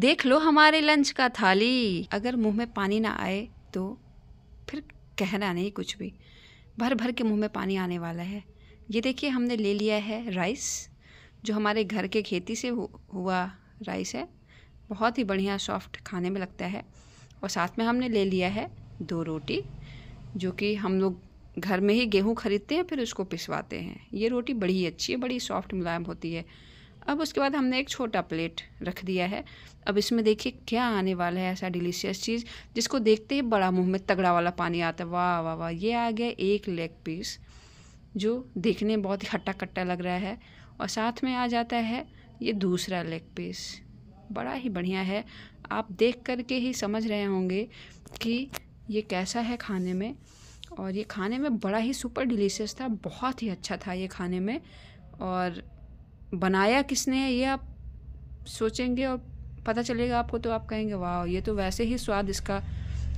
देख लो हमारे लंच का थाली अगर मुंह में पानी ना आए तो फिर कहना नहीं कुछ भी भर भर के मुंह में पानी आने वाला है ये देखिए हमने ले लिया है राइस जो हमारे घर के खेती से हुआ राइस है बहुत ही बढ़िया सॉफ्ट खाने में लगता है और साथ में हमने ले लिया है दो रोटी जो कि हम लोग घर में ही गेहूँ खरीदते हैं फिर उसको पिसवाते हैं ये रोटी बड़ी अच्छी है बड़ी सॉफ्ट मुलायम होती है अब उसके बाद हमने एक छोटा प्लेट रख दिया है अब इसमें देखिए क्या आने वाला है ऐसा डिलीशियस चीज़ जिसको देखते ही बड़ा मुंह में तगड़ा वाला पानी आता है वाह वाह वाह ये आ गया एक लेग पीस जो देखने में बहुत ही खट्टा कट्टा लग रहा है और साथ में आ जाता है ये दूसरा लेग पीस बड़ा ही बढ़िया है आप देख करके ही समझ रहे होंगे कि ये कैसा है खाने में और ये खाने में बड़ा ही सुपर डिलीशियस था बहुत ही अच्छा था ये खाने में और बनाया किसने ये आप सोचेंगे और पता चलेगा आपको तो आप कहेंगे वाह ये तो वैसे ही स्वाद इसका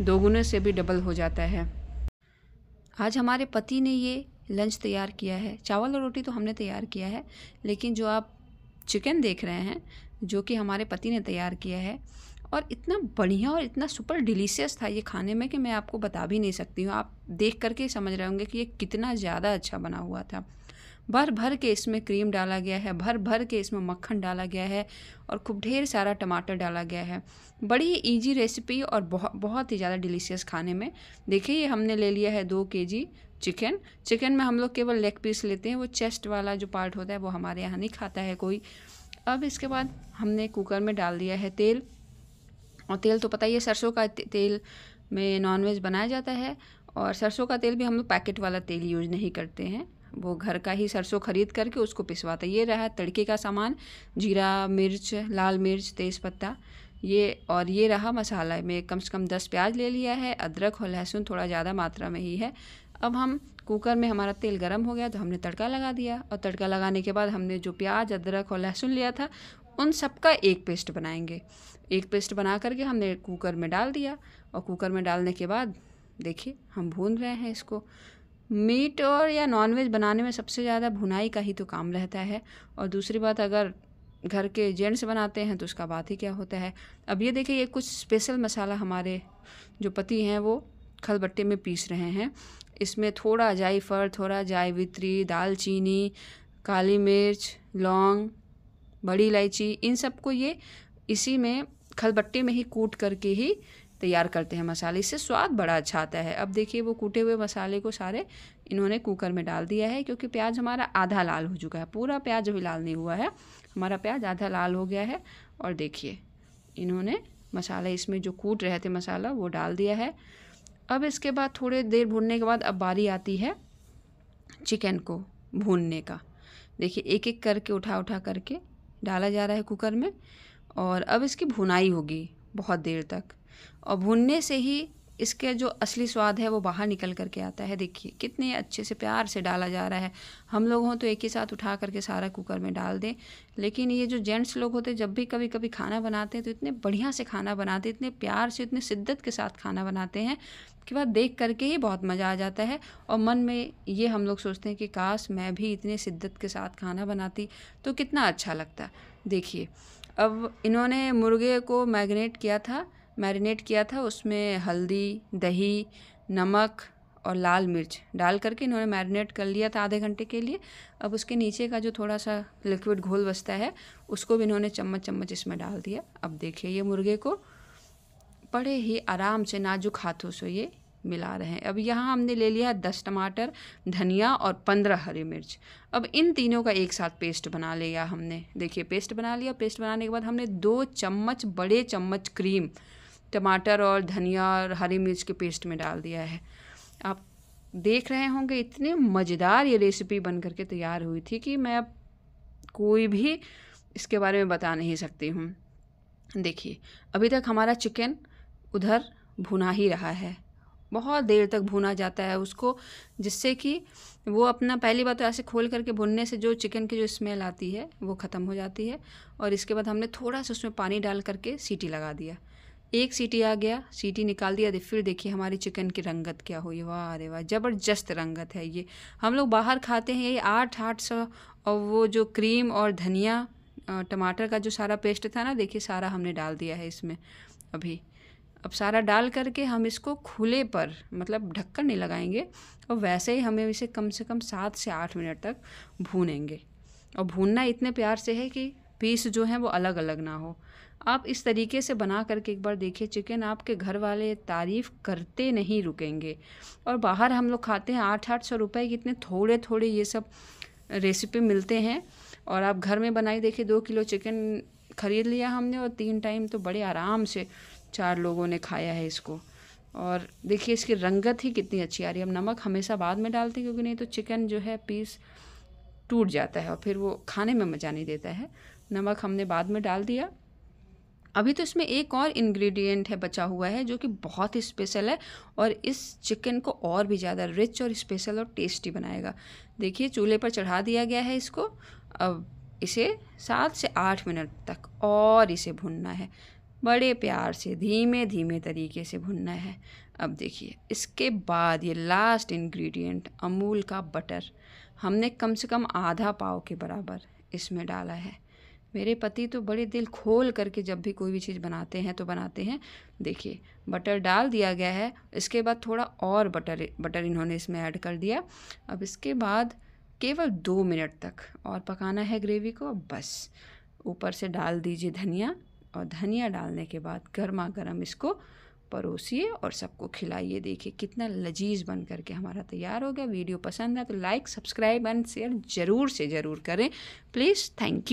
दोगुने से भी डबल हो जाता है आज हमारे पति ने ये लंच तैयार किया है चावल और रोटी तो हमने तैयार किया है लेकिन जो आप चिकन देख रहे हैं जो कि हमारे पति ने तैयार किया है और इतना बढ़िया और इतना सुपर डिलीशियस था ये खाने में कि मैं आपको बता भी नहीं सकती हूँ आप देख करके समझ रहे होंगे कि ये कितना ज़्यादा अच्छा बना हुआ था भर भर के इसमें क्रीम डाला गया है भर भर के इसमें मक्खन डाला गया है और खूब ढेर सारा टमाटर डाला गया है बड़ी ही ईजी रेसिपी और बहुत बहुत ही ज़्यादा डिलीशियस खाने में देखिए ये हमने ले लिया है दो के जी चिकन चिकन में हम लोग केवल लेग पीस लेते हैं वो चेस्ट वाला जो पार्ट होता है वो हमारे यहाँ नहीं खाता है कोई अब इसके बाद हमने कुकर में डाल दिया है तेल और तेल तो पता ही है सरसों का तेल में नॉनवेज बनाया जाता है और सरसों का तेल भी हम लोग पैकेट वाला तेल यूज नहीं करते हैं वो घर का ही सरसों खरीद करके उसको पिसवाता ये रहा तड़के का सामान जीरा मिर्च लाल मिर्च तेज़ पत्ता ये और ये रहा मसाला मैं कम से कम दस प्याज ले लिया है अदरक और लहसुन थोड़ा ज़्यादा मात्रा में ही है अब हम कुकर में हमारा तेल गर्म हो गया तो हमने तड़का लगा दिया और तड़का लगाने के बाद हमने जो प्याज अदरक और लहसुन लिया था उन सब का एक पेस्ट बनाएंगे एक पेस्ट बना करके हमने कुकर में डाल दिया और कुकर में डालने के बाद देखिए हम भून रहे हैं इसको मीट और या नॉनवेज बनाने में सबसे ज़्यादा भुनाई का ही तो काम रहता है और दूसरी बात अगर घर के जेंट्स बनाते हैं तो उसका बात ही क्या होता है अब ये देखिए ये कुछ स्पेशल मसाला हमारे जो पति हैं वो खलबट्टे में पीस रहे हैं इसमें थोड़ा जायफल थोड़ा जायवित्री दालचीनी काली मिर्च लौंग बड़ी इलायची इन सबको ये इसी में खलबट्टे में ही कूट करके ही तैयार करते हैं मसाले इससे स्वाद बड़ा अच्छा आता है अब देखिए वो कूटे हुए मसाले को सारे इन्होंने कुकर में डाल दिया है क्योंकि प्याज हमारा आधा लाल हो चुका है पूरा प्याज अभी लाल नहीं हुआ है हमारा प्याज आधा लाल हो गया है और देखिए इन्होंने मसाले इसमें जो कूट रहे थे मसाला वो डाल दिया है अब इसके बाद थोड़े देर भूनने के बाद अब बारी आती है चिकन को भूनने का देखिए एक एक करके उठा उठा करके डाला जा रहा है कुकर में और अब इसकी भुनाई होगी बहुत देर तक और भूनने से ही इसके जो असली स्वाद है वो बाहर निकल करके आता है देखिए कितने अच्छे से प्यार से डाला जा रहा है हम लोग हों तो एक ही साथ उठा करके सारा कुकर में डाल दें लेकिन ये जो जेंट्स लोग होते हैं जब भी कभी कभी खाना बनाते हैं तो इतने बढ़िया से खाना बनाते इतने प्यार से इतने शिद्दत के साथ खाना बनाते हैं कि वह देख करके ही बहुत मज़ा आ जाता है और मन में ये हम लोग सोचते हैं कि काश मैं भी इतने शिद्दत के साथ खाना बनाती तो कितना अच्छा लगता देखिए अब इन्होंने मुर्गे को मैगनेट किया था मैरिनेट किया था उसमें हल्दी दही नमक और लाल मिर्च डाल करके इन्होंने मैरिनेट कर लिया था आधे घंटे के लिए अब उसके नीचे का जो थोड़ा सा लिक्विड घोल बचता है उसको भी इन्होंने चम्मच चम्मच इसमें डाल दिया अब देखिए ये मुर्गे को बड़े ही आराम से नाजुक हाथों से ये मिला रहे हैं अब यहाँ हमने ले लिया दस टमाटर धनिया और पंद्रह हरी मिर्च अब इन तीनों का एक साथ पेस्ट बना लिया हमने देखिए पेस्ट बना लिया पेस्ट बनाने के बाद हमने दो चम्मच बड़े चम्मच क्रीम टमाटर और धनिया और हरी मिर्च के पेस्ट में डाल दिया है आप देख रहे होंगे इतने मज़ेदार ये रेसिपी बन करके तैयार हुई थी कि मैं अब कोई भी इसके बारे में बता नहीं सकती हूँ देखिए अभी तक हमारा चिकन उधर भुना ही रहा है बहुत देर तक भुना जाता है उसको जिससे कि वो अपना पहली बात तो ऐसे खोल करके भुनने से जो चिकन की जो स्मेल आती है वो ख़त्म हो जाती है और इसके बाद हमने थोड़ा सा उसमें पानी डाल करके सीटी लगा दिया एक सीटी आ गया सीटी निकाल दिया फिर देखिए हमारी चिकन की रंगत क्या हुई वाह अरे वाह ज़बरदस्त रंगत है ये हम लोग बाहर खाते हैं ये आठ आठ सौ और वो जो क्रीम और धनिया टमाटर का जो सारा पेस्ट था ना देखिए सारा हमने डाल दिया है इसमें अभी अब सारा डाल करके हम इसको खुले पर मतलब ढक्कन नहीं लगाएंगे और वैसे ही हमें इसे कम से कम सात से आठ मिनट तक भूनेंगे और भूनना इतने प्यार से है कि पीस जो हैं वो अलग अलग ना हो आप इस तरीके से बना करके एक बार देखिए चिकन आपके घर वाले तारीफ़ करते नहीं रुकेंगे और बाहर हम लोग खाते हैं आठ आठ सौ रुपये के इतने थोड़े थोड़े ये सब रेसिपी मिलते हैं और आप घर में बनाई देखिए दो किलो चिकन ख़रीद लिया हमने और तीन टाइम तो बड़े आराम से चार लोगों ने खाया है इसको और देखिए इसकी रंगत ही कितनी अच्छी आ रही है हम नमक हमेशा बाद में डालते हैं क्योंकि नहीं तो चिकन जो है पीस टूट जाता है और फिर वो खाने में मज़ा नहीं देता है नमक हमने बाद में डाल दिया अभी तो इसमें एक और इंग्रेडिएंट है बचा हुआ है जो कि बहुत ही स्पेशल है और इस चिकन को और भी ज़्यादा रिच और स्पेशल और टेस्टी बनाएगा देखिए चूल्हे पर चढ़ा दिया गया है इसको अब इसे सात से आठ मिनट तक और इसे भुनना है बड़े प्यार से धीमे धीमे तरीके से भुनना है अब देखिए इसके बाद ये लास्ट इंग्रेडिएंट अमूल का बटर हमने कम से कम आधा पाव के बराबर इसमें डाला है मेरे पति तो बड़े दिल खोल करके जब भी कोई भी चीज़ बनाते हैं तो बनाते हैं देखिए बटर डाल दिया गया है इसके बाद थोड़ा और बटर बटर इन्होंने इसमें ऐड कर दिया अब इसके बाद केवल दो मिनट तक और पकाना है ग्रेवी को बस ऊपर से डाल दीजिए धनिया और धनिया डालने के बाद गर्मा गर्म इसको परोसिए और सबको खिलाइए देखिए कितना लजीज बन करके हमारा तैयार हो गया वीडियो पसंद है तो लाइक सब्सक्राइब एंड शेयर ज़रूर से ज़रूर करें प्लीज़ थैंक यू